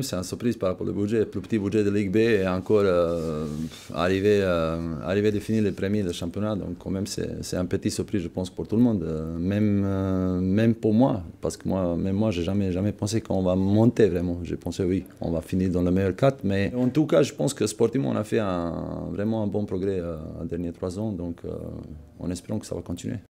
C'est une surprise par rapport au budget. Le plus petit budget de Ligue B est encore euh, arrivé, de euh, finir à les premiers de championnat. Donc, quand même, c'est un petit surprise, je pense, pour tout le monde. Euh, même, pour moi, parce que moi, même moi, je n'ai jamais, jamais pensé qu'on va monter vraiment. J'ai pensé, oui, on va finir dans le meilleur 4. Mais en tout cas, je pense que sportivement, on a fait un, vraiment un bon progrès en dernier trois ans. Donc, on espérant que ça va continuer.